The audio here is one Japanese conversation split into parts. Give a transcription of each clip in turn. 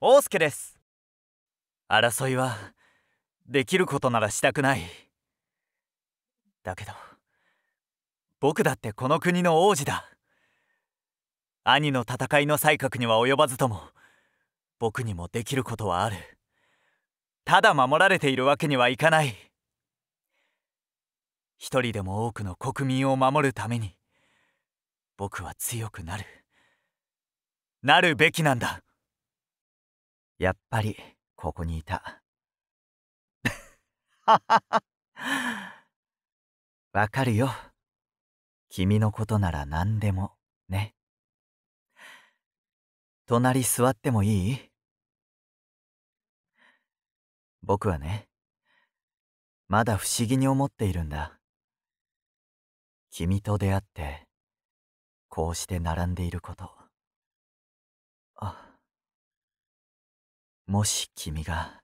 大介です争いはできることならしたくないだけど僕だってこの国の王子だ兄の戦いの才覚には及ばずとも僕にもできることはあるただ守られているわけにはいかない一人でも多くの国民を守るために僕は強くなるなるべきなんだやっぱり、ここにいた。ははは。わかるよ。君のことなら何でも、ね。隣座ってもいい僕はね、まだ不思議に思っているんだ。君と出会って、こうして並んでいること。もし君が、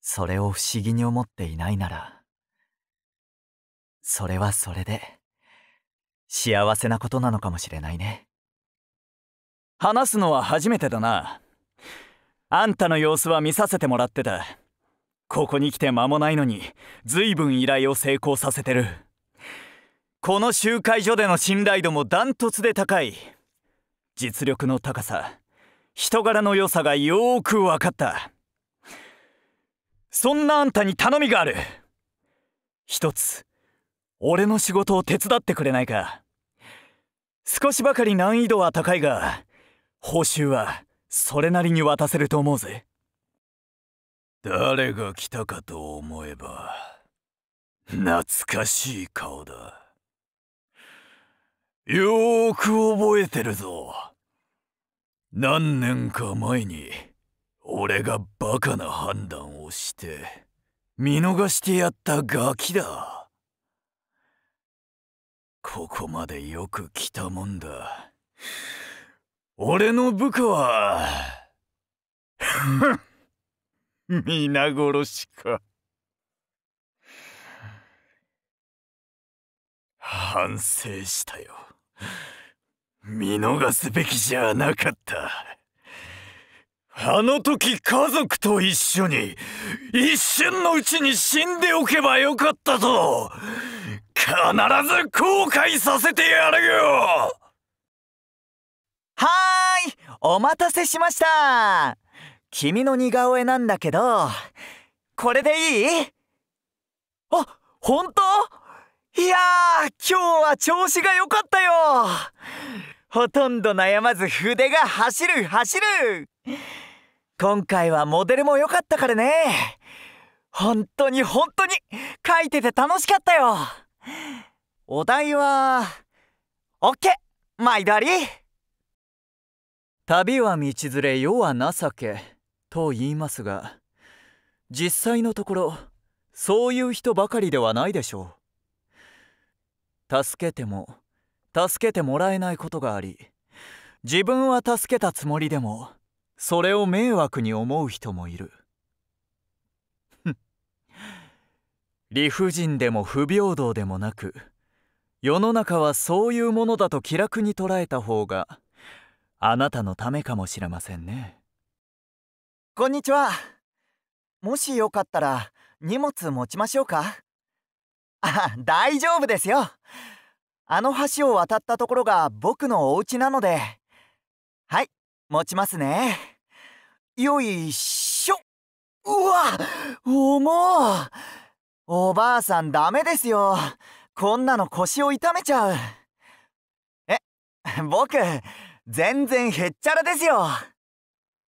それを不思議に思っていないなら、それはそれで、幸せなことなのかもしれないね。話すのは初めてだな。あんたの様子は見させてもらってた。ここに来て間もないのに、ずいぶん依頼を成功させてる。この集会所での信頼度もダントツで高い。実力の高さ。人柄の良さがよく分かったそんなあんたに頼みがある一つ俺の仕事を手伝ってくれないか少しばかり難易度は高いが報酬はそれなりに渡せると思うぜ誰が来たかと思えば懐かしい顔だよーく覚えてるぞ何年か前に俺がバカな判断をして見逃してやったガキだここまでよく来たもんだ俺の部下は 皆殺しか反省したよ見逃すべきじゃなかったあの時家族と一緒に一瞬のうちに死んでおけばよかったと必ず後悔させてやるよはーいお待たせしました君の似顔絵なんだけどこれでいいあ本当いや今日は調子が良かったよほとんど悩まず筆が走る走る今回はモデルも良かったからね本当に本当に書いてて楽しかったよお題は OK 毎度あり旅は道連れ世は情けと言いますが実際のところそういう人ばかりではないでしょう助けても助けてもらえないことがあり自分は助けたつもりでもそれを迷惑に思う人もいる 理不尽でも不平等でもなく世の中はそういうものだと気楽に捉えた方があなたのためかもしれませんねこんにちはもしよかったら荷物持ちましょうか あ大丈夫ですよあの橋を渡ったところが僕のお家なので。はい、持ちますね。よいしょうわ重いおばあさんダメですよ。こんなの腰を痛めちゃう。え、僕、全然へっちゃらですよ。